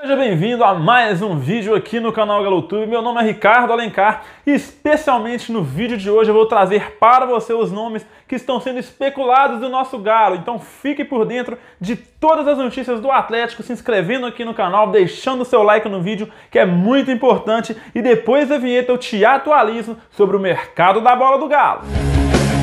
Seja bem-vindo a mais um vídeo aqui no canal GaloTube. Meu nome é Ricardo Alencar e especialmente no vídeo de hoje eu vou trazer para você os nomes que estão sendo especulados do nosso Galo. Então fique por dentro de todas as notícias do Atlético, se inscrevendo aqui no canal, deixando seu like no vídeo, que é muito importante. E depois da vinheta eu te atualizo sobre o mercado da bola do Galo.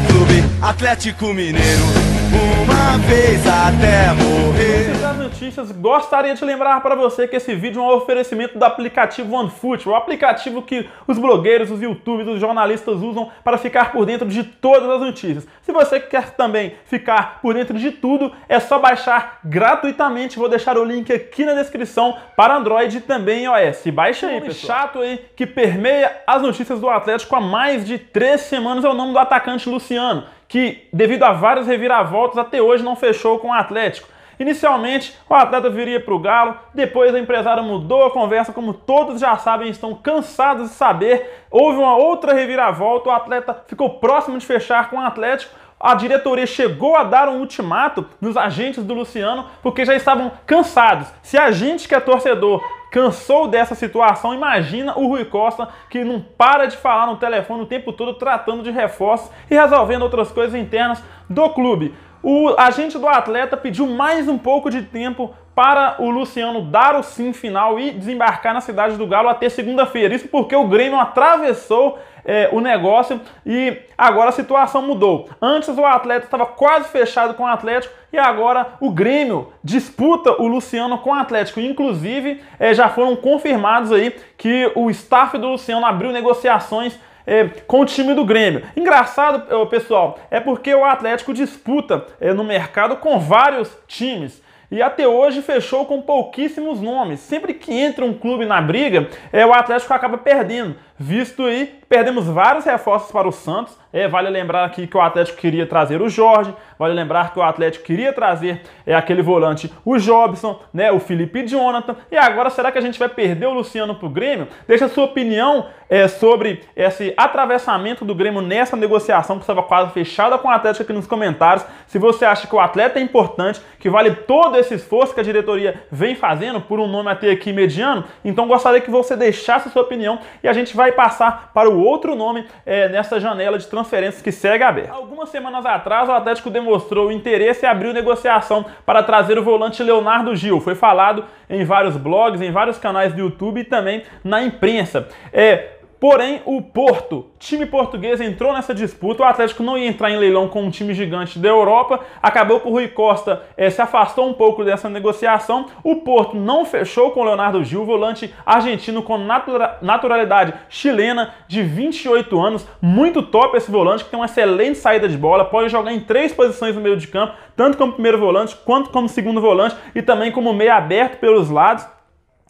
Clube Atlético Mineiro uma vez até morrer. É notícias, gostaria de lembrar para você que esse vídeo é um oferecimento do aplicativo OneFoot, o aplicativo que os blogueiros, os youtubers, os jornalistas usam para ficar por dentro de todas as notícias. Se você quer também ficar por dentro de tudo, é só baixar gratuitamente. Vou deixar o link aqui na descrição para Android e também iOS. Baixa aí, pessoal. chato aí que permeia as notícias do Atlético há mais de três semanas é o nome do atacante Luciano que, devido a várias reviravoltas, até hoje não fechou com o Atlético. Inicialmente, o atleta viria para o Galo, depois a empresária mudou a conversa, como todos já sabem, estão cansados de saber. Houve uma outra reviravolta, o atleta ficou próximo de fechar com o Atlético. A diretoria chegou a dar um ultimato nos agentes do Luciano, porque já estavam cansados. Se a gente que é torcedor cansou dessa situação. Imagina o Rui Costa que não para de falar no telefone o tempo todo tratando de reforços e resolvendo outras coisas internas do clube. O agente do atleta pediu mais um pouco de tempo para o Luciano dar o sim final e desembarcar na cidade do Galo até segunda-feira. Isso porque o Grêmio atravessou é, o negócio e agora a situação mudou. Antes o atleta estava quase fechado com o Atlético e agora o Grêmio disputa o Luciano com o Atlético. Inclusive, é, já foram confirmados aí que o staff do Luciano abriu negociações é, com o time do Grêmio. Engraçado, pessoal, é porque o Atlético disputa é, no mercado com vários times e até hoje fechou com pouquíssimos nomes. Sempre que entra um clube na briga, é, o Atlético acaba perdendo visto aí perdemos vários reforços para o Santos. É, vale lembrar aqui que o Atlético queria trazer o Jorge, vale lembrar que o Atlético queria trazer é, aquele volante, o Jobson, né, o Felipe Jonathan. E agora será que a gente vai perder o Luciano para o Grêmio? Deixa a sua opinião é, sobre esse atravessamento do Grêmio nessa negociação que estava quase fechada com o Atlético aqui nos comentários. Se você acha que o atleta é importante, que vale todo esse esforço que a diretoria vem fazendo por um nome até aqui mediano, então gostaria que você deixasse a sua opinião e a gente vai vai passar para o outro nome é, nessa janela de transferências que segue aberta. Algumas semanas atrás, o Atlético demonstrou interesse e abriu negociação para trazer o volante Leonardo Gil. Foi falado em vários blogs, em vários canais do YouTube e também na imprensa. É, Porém, o Porto, time português, entrou nessa disputa. O Atlético não ia entrar em leilão com um time gigante da Europa. Acabou que o Rui Costa eh, se afastou um pouco dessa negociação. O Porto não fechou com o Leonardo Gil, volante argentino com natura naturalidade chilena, de 28 anos. Muito top esse volante, que tem uma excelente saída de bola. Pode jogar em três posições no meio de campo, tanto como primeiro volante quanto como segundo volante e também como meio aberto pelos lados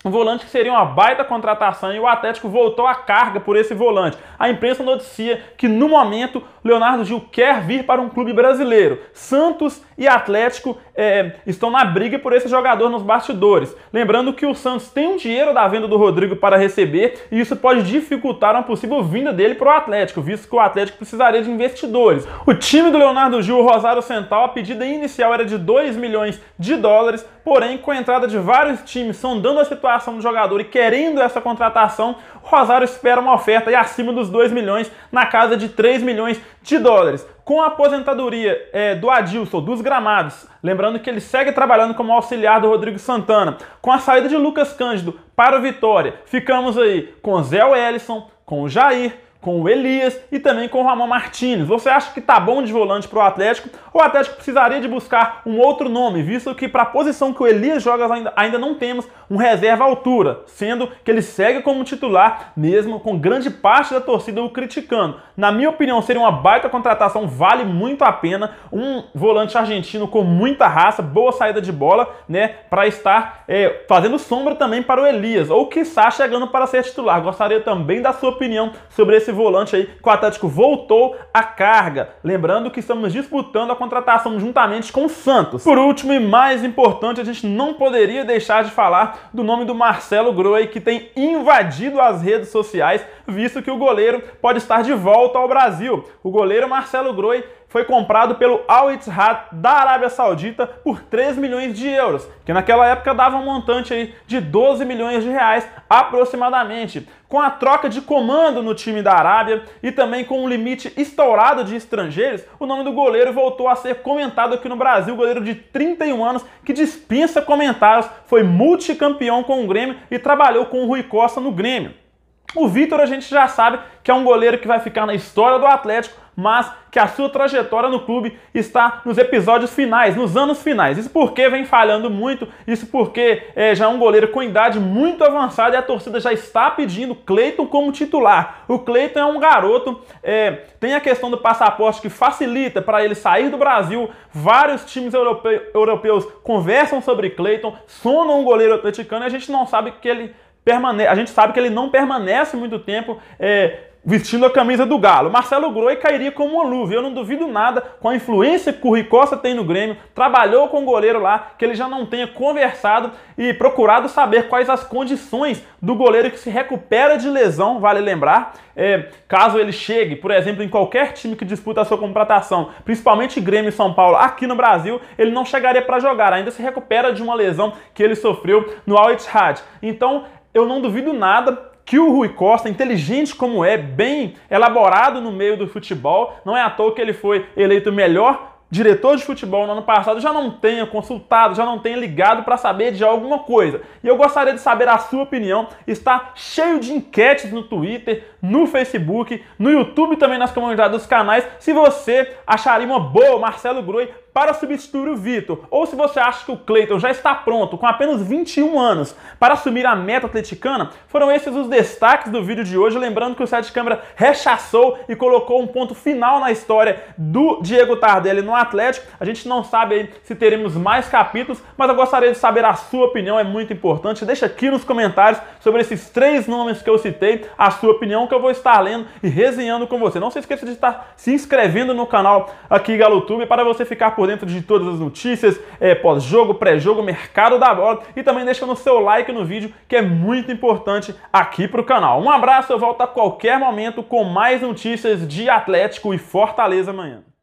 um volante que seria uma baita contratação e o Atlético voltou à carga por esse volante. A imprensa noticia que no momento Leonardo Gil quer vir para um clube brasileiro. Santos e Atlético é, estão na briga por esse jogador nos bastidores. Lembrando que o Santos tem um dinheiro da venda do Rodrigo para receber e isso pode dificultar uma possível vinda dele para o Atlético, visto que o Atlético precisaria de investidores. O time do Leonardo Gil, o Rosário Central, a pedida inicial era de 2 milhões de dólares, porém com a entrada de vários times sondando a situação contratação do jogador e querendo essa contratação, Rosário espera uma oferta acima dos 2 milhões, na casa de 3 milhões de dólares. Com a aposentadoria é, do Adilson, dos gramados, lembrando que ele segue trabalhando como auxiliar do Rodrigo Santana, com a saída de Lucas Cândido para o Vitória, ficamos aí com Zé Wellison, com o Jair, com o Elias e também com o Ramon Martins. Você acha que tá bom de volante para o Atlético ou o Atlético precisaria de buscar um outro nome, visto que para a posição que o Elias joga ainda, ainda não temos um reserva à altura, sendo que ele segue como titular, mesmo com grande parte da torcida o criticando. Na minha opinião, seria uma baita contratação, vale muito a pena, um volante argentino com muita raça, boa saída de bola, né, para estar é, fazendo sombra também para o Elias, ou que está chegando para ser titular. Gostaria também da sua opinião sobre esse esse volante aí que o Atlético voltou à carga. Lembrando que estamos disputando a contratação juntamente com o Santos. Por último e mais importante, a gente não poderia deixar de falar do nome do Marcelo Groi, que tem invadido as redes sociais, visto que o goleiro pode estar de volta ao Brasil. O goleiro Marcelo Groi foi comprado pelo Al Ittihad da Arábia Saudita por 3 milhões de euros, que naquela época dava um montante aí de 12 milhões de reais aproximadamente. Com a troca de comando no time da Arábia e também com um limite estourado de estrangeiros, o nome do goleiro voltou a ser comentado aqui no Brasil. O goleiro de 31 anos que dispensa comentários, foi multicampeão com o Grêmio e trabalhou com o Rui Costa no Grêmio. O Vitor a gente já sabe que é um goleiro que vai ficar na história do Atlético, mas que a sua trajetória no clube está nos episódios finais, nos anos finais. Isso porque vem falhando muito, isso porque é, já é um goleiro com idade muito avançada e a torcida já está pedindo Cleiton como titular. O Cleiton é um garoto, é, tem a questão do passaporte que facilita para ele sair do Brasil. Vários times europeu, europeus conversam sobre Cleiton, sonam um goleiro atleticano e a gente não sabe que ele a gente sabe que ele não permanece muito tempo é, vestindo a camisa do Galo. Marcelo Groi cairia como uma luva. Eu não duvido nada com a influência que o Rui Costa tem no Grêmio. Trabalhou com o goleiro lá, que ele já não tenha conversado e procurado saber quais as condições do goleiro que se recupera de lesão, vale lembrar. É, caso ele chegue, por exemplo, em qualquer time que disputa a sua contratação, principalmente Grêmio e São Paulo, aqui no Brasil, ele não chegaria para jogar, ainda se recupera de uma lesão que ele sofreu no Al Ittihad. Então, eu não duvido nada que o Rui Costa, inteligente como é, bem elaborado no meio do futebol, não é à toa que ele foi eleito melhor diretor de futebol no ano passado, já não tenha consultado, já não tenha ligado para saber de alguma coisa. E eu gostaria de saber a sua opinião. Está cheio de enquetes no Twitter, no Facebook, no YouTube também nas comunidades dos canais. Se você acharia uma boa Marcelo Grohe para substituir o Vitor, ou se você acha que o Cleiton já está pronto com apenas 21 anos para assumir a meta atleticana, foram esses os destaques do vídeo de hoje. Lembrando que o site câmera rechaçou e colocou um ponto final na história do Diego Tardelli no Atlético. A gente não sabe se teremos mais capítulos, mas eu gostaria de saber a sua opinião, é muito importante. Deixa aqui nos comentários sobre esses três nomes que eu citei, a sua opinião que eu vou estar lendo e resenhando com você. Não se esqueça de estar se inscrevendo no canal aqui GaloTube para você ficar por dentro de todas as notícias, é, pós-jogo, pré-jogo, mercado da bola e também deixa no seu like no vídeo que é muito importante aqui para o canal. Um abraço, eu volto a qualquer momento com mais notícias de Atlético e Fortaleza amanhã.